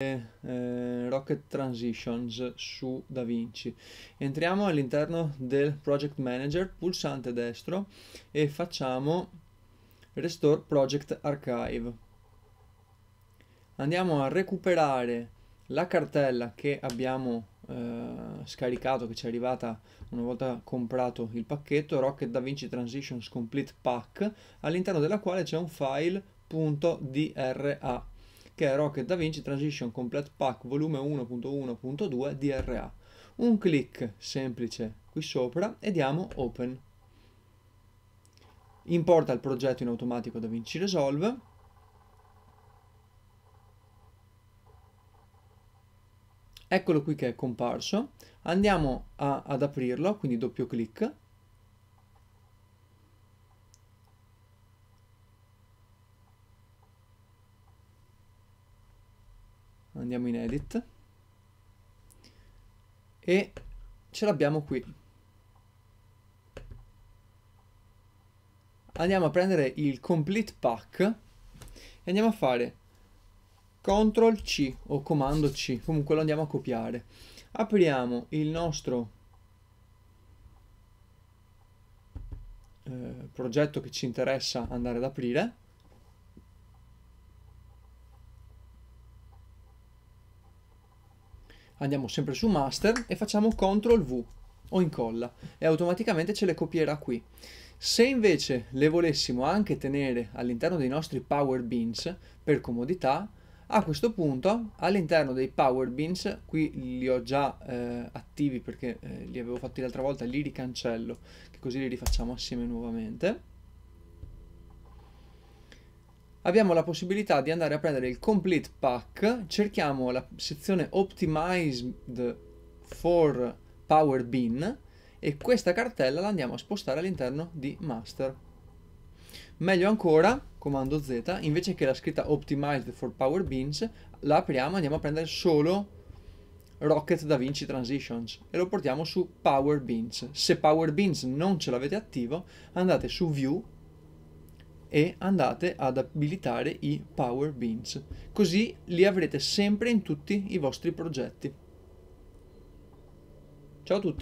Eh, Rocket Transitions su DaVinci. Entriamo all'interno del Project Manager, pulsante destro e facciamo Restore Project Archive. Andiamo a recuperare la cartella che abbiamo eh, scaricato, che ci è arrivata una volta comprato il pacchetto Rocket DaVinci Transitions Complete Pack, all'interno della quale c'è un file.dra che è Rocket DaVinci Transition Complete Pack volume 1.1.2 DRA. Un clic semplice qui sopra e diamo Open. Importa il progetto in automatico Da DaVinci Resolve. Eccolo qui che è comparso. Andiamo a, ad aprirlo, quindi doppio clic andiamo in edit e ce l'abbiamo qui andiamo a prendere il complete pack e andiamo a fare CTRL C o comando C comunque lo andiamo a copiare apriamo il nostro eh, progetto che ci interessa andare ad aprire andiamo sempre su master e facciamo CTRL V o incolla e automaticamente ce le copierà qui. Se invece le volessimo anche tenere all'interno dei nostri power beans per comodità, a questo punto all'interno dei power beans, qui li ho già eh, attivi perché eh, li avevo fatti l'altra volta, li ricancello, che così li rifacciamo assieme nuovamente abbiamo la possibilità di andare a prendere il complete pack, cerchiamo la sezione optimized for power bin e questa cartella la andiamo a spostare all'interno di master. Meglio ancora, comando Z, invece che la scritta optimized for power bins, la apriamo e andiamo a prendere solo Rocket Da Vinci Transitions e lo portiamo su Power Beans. Se Power Beans non ce l'avete attivo, andate su View e andate ad abilitare i Power Beans, così li avrete sempre in tutti i vostri progetti. Ciao a tutti!